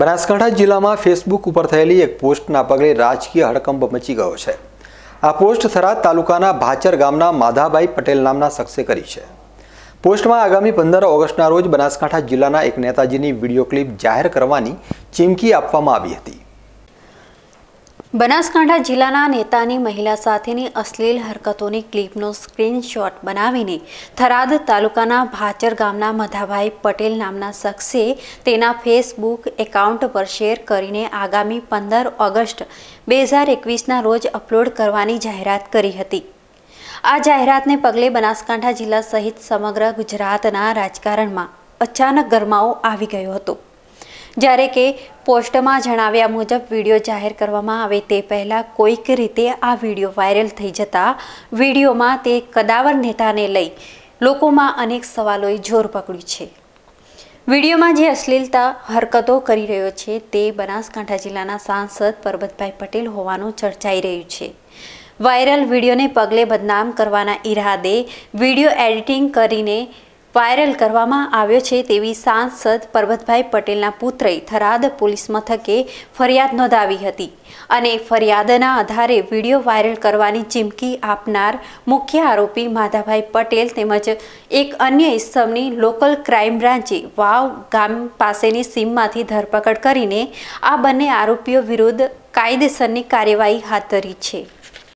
બનાસકાંઠા જિલ્લામાં ફેસબુક ઉપર થયેલી એક પોસ્ટના પગલે રાજકીય હડકંપ મચી ગયો છે આ પોસ્ટ થરાદ તાલુકાના ભાચર ગામના માધાભાઈ પટેલ નામના શખ્સે કરી છે પોસ્ટમાં આગામી પંદર ઓગસ્ટના રોજ બનાસકાંઠા જિલ્લાના એક નેતાજીની વિડીયો ક્લિપ જાહેર કરવાની ચીમકી આપવામાં આવી હતી બનાસકાંઠા જિલ્લાના નેતાની મહિલા સાથેની અશ્લીલ હરકતોની ક્લિપનો સ્ક્રીનશોટ બનાવીને થરાદ તાલુકાના ભાચર ગામના મધાભાઈ પટેલ નામના શખ્સે તેના ફેસબુક એકાઉન્ટ પર શેર કરીને આગામી પંદર ઓગસ્ટ બે હજાર એકવીસના રોજ અપલોડ કરવાની જાહેરાત કરી હતી આ જાહેરાતને પગલે બનાસકાંઠા જિલ્લા સહિત સમગ્ર ગુજરાતના રાજકારણમાં અચાનક ગરમાવો આવી ગયો હતો જ્યારે કે પોસ્ટમાં જણાવ્યા મુજબ વિડીયો જાહેર કરવામાં આવે તે પહેલાં કોઈક રીતે આ વિડીયો વાયરલ થઈ જતા વિડીયોમાં તે કદાવર નેતાને લઈ લોકોમાં અનેક સવાલોએ જોર પકડ્યું છે વિડીયોમાં જે અશ્લીલતા હરકતો કરી રહ્યો છે તે બનાસકાંઠા જિલ્લાના સાંસદ પરબતભાઈ પટેલ હોવાનું ચર્ચાઈ રહ્યું છે વાયરલ વિડીયોને પગલે બદનામ કરવાના ઈરાદે વિડીયો એડિટિંગ કરીને વાયરલ કરવામાં આવ્યો છે તેવી સાંસદ પરબતભાઈ પટેલના પુત્રએ થરાદ પોલીસ મથકે ફરિયાદ નોંધાવી હતી અને ફરિયાદના આધારે વિડીયો વાયરલ કરવાની ચીમકી આપનાર મુખ્ય આરોપી માધાભાઈ પટેલ તેમજ એક અન્ય ઇસમની લોકલ ક્રાઇમ બ્રાન્ચે વાવ ગામ પાસેની સીમમાંથી ધરપકડ કરીને આ બંને આરોપીઓ વિરુદ્ધ કાયદેસરની કાર્યવાહી હાથ ધરી છે